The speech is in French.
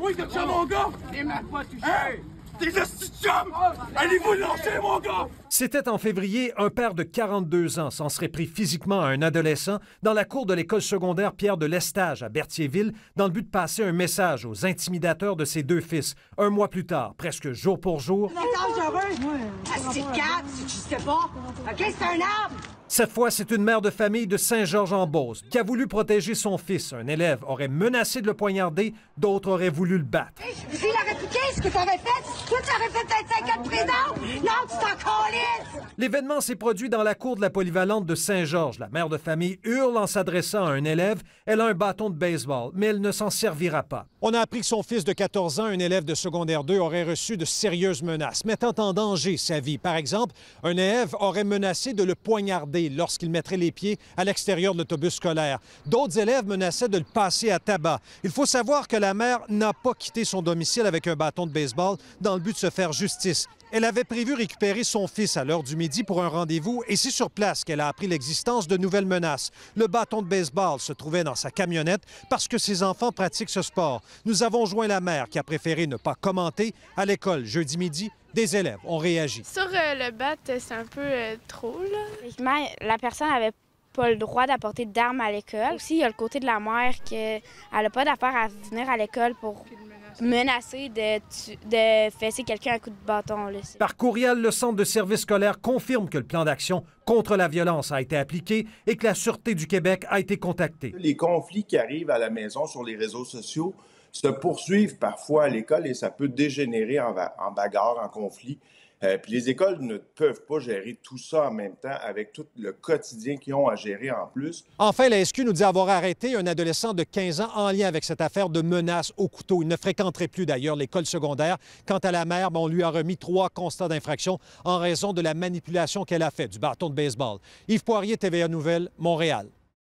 Oh, bah, bah. C'était en février, un père de 42 ans s'en serait pris physiquement à un adolescent dans la cour de l'école secondaire Pierre de l'Estage à Berthierville dans le but de passer un message aux intimidateurs de ses deux fils. Un mois plus tard, presque jour pour jour. Ah, c'est c'est un arbre! Cette fois, c'est une mère de famille de Saint-Georges-en-Beauce qui a voulu protéger son fils. Un élève aurait menacé de le poignarder, d'autres auraient voulu le battre. ce que fait, L'événement s'est produit dans la cour de la polyvalente de Saint-Georges. La mère de famille hurle en s'adressant à un élève. Elle a un bâton de baseball, mais elle ne s'en servira pas. On a appris que son fils de 14 ans, un élève de secondaire 2, aurait reçu de sérieuses menaces, mettant en danger sa vie. Par exemple, un élève aurait menacé de le poignarder lorsqu'il mettrait les pieds à l'extérieur de l'autobus scolaire. D'autres élèves menaçaient de le passer à tabac. Il faut savoir que la mère n'a pas quitté son domicile avec un bâton de baseball dans but de se faire justice. Elle avait prévu récupérer son fils à l'heure du midi pour un rendez-vous et c'est sur place qu'elle a appris l'existence de nouvelles menaces. Le bâton de baseball se trouvait dans sa camionnette parce que ses enfants pratiquent ce sport. Nous avons joint la mère qui a préféré ne pas commenter. À l'école, jeudi midi, des élèves ont réagi. Sur euh, le bat, c'est un peu euh, trop, là. La personne n'avait pas le droit d'apporter d'armes à l'école. Aussi, il y a le côté de la mère elle n'a pas d'affaire à venir à l'école pour menacer de, fesser quelqu'un à coup de bâton. Par courriel, le centre de service scolaire confirme que le plan d'action contre la violence a été appliqué et que la Sûreté du Québec a été contactée. Les conflits qui arrivent à la maison sur les réseaux sociaux se poursuivent parfois à l'école et ça peut dégénérer en, en bagarre, en conflit. Euh, puis les écoles ne peuvent pas gérer tout ça en même temps avec tout le quotidien qu'ils ont à gérer en plus. Enfin, la SQ nous dit avoir arrêté un adolescent de 15 ans en lien avec cette affaire de menace au couteau. Il ne fréquenterait plus d'ailleurs l'école secondaire. Quant à la mère, on lui a remis trois constats d'infraction en raison de la manipulation qu'elle a faite du bâton de baseball. Yves Poirier, TVA Nouvelle, Montréal.